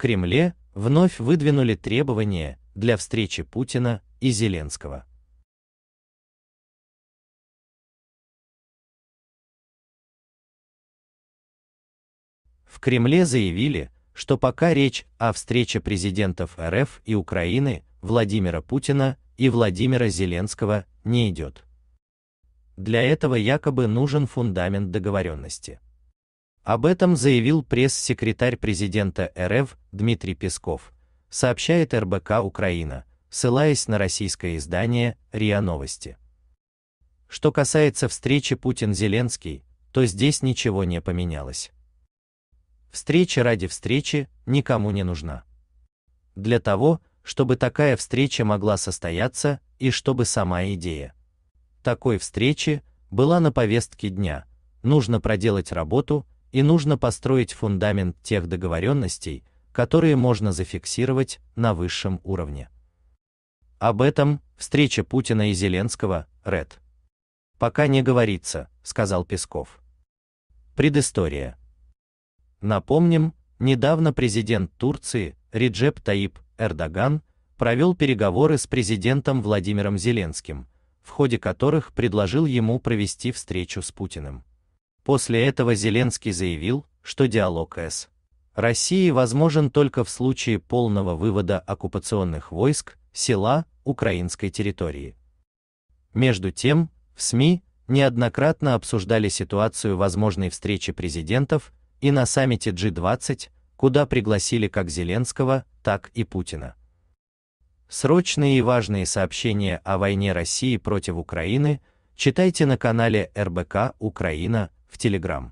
Кремле вновь выдвинули требования для встречи Путина и Зеленского. В Кремле заявили, что пока речь о встрече президентов РФ и Украины Владимира Путина и Владимира Зеленского не идет. Для этого якобы нужен фундамент договоренности. Об этом заявил пресс-секретарь президента РФ Дмитрий Песков, сообщает РБК Украина, ссылаясь на российское издание РИА Новости. Что касается встречи Путин-Зеленский, то здесь ничего не поменялось. Встреча ради встречи никому не нужна. Для того, чтобы такая встреча могла состояться и чтобы сама идея такой встречи была на повестке дня, нужно проделать работу и нужно построить фундамент тех договоренностей, которые можно зафиксировать на высшем уровне. Об этом встреча Путина и Зеленского, Ред. Пока не говорится, сказал Песков. Предыстория. Напомним, недавно президент Турции Реджеп Таип Эрдоган провел переговоры с президентом Владимиром Зеленским, в ходе которых предложил ему провести встречу с Путиным. После этого Зеленский заявил, что диалог С. Россией возможен только в случае полного вывода оккупационных войск села украинской территории. Между тем, в СМИ неоднократно обсуждали ситуацию возможной встречи президентов и на саммите G20, куда пригласили как Зеленского, так и Путина. Срочные и важные сообщения о войне России против Украины читайте на канале РБК Украина в Telegram.